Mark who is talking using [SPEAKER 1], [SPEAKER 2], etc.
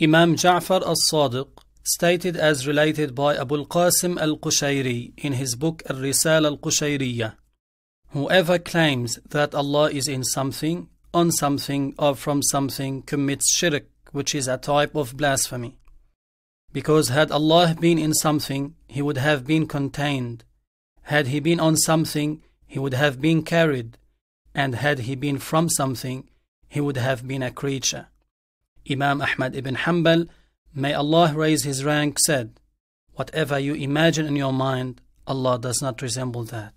[SPEAKER 1] Imam Ja'far as-Sadiq, stated as related by Abul Qasim al-Qushayri in his book Al-Risal al-Qushayriya, Whoever claims that Allah is in something, on something, or from something commits shirk, which is a type of blasphemy. Because had Allah been in something, he would have been contained. Had he been on something, he would have been carried. And had he been from something, he would have been a creature. Imam Ahmad ibn Hanbal, may Allah raise his rank, said, Whatever you imagine in your mind, Allah does not resemble that.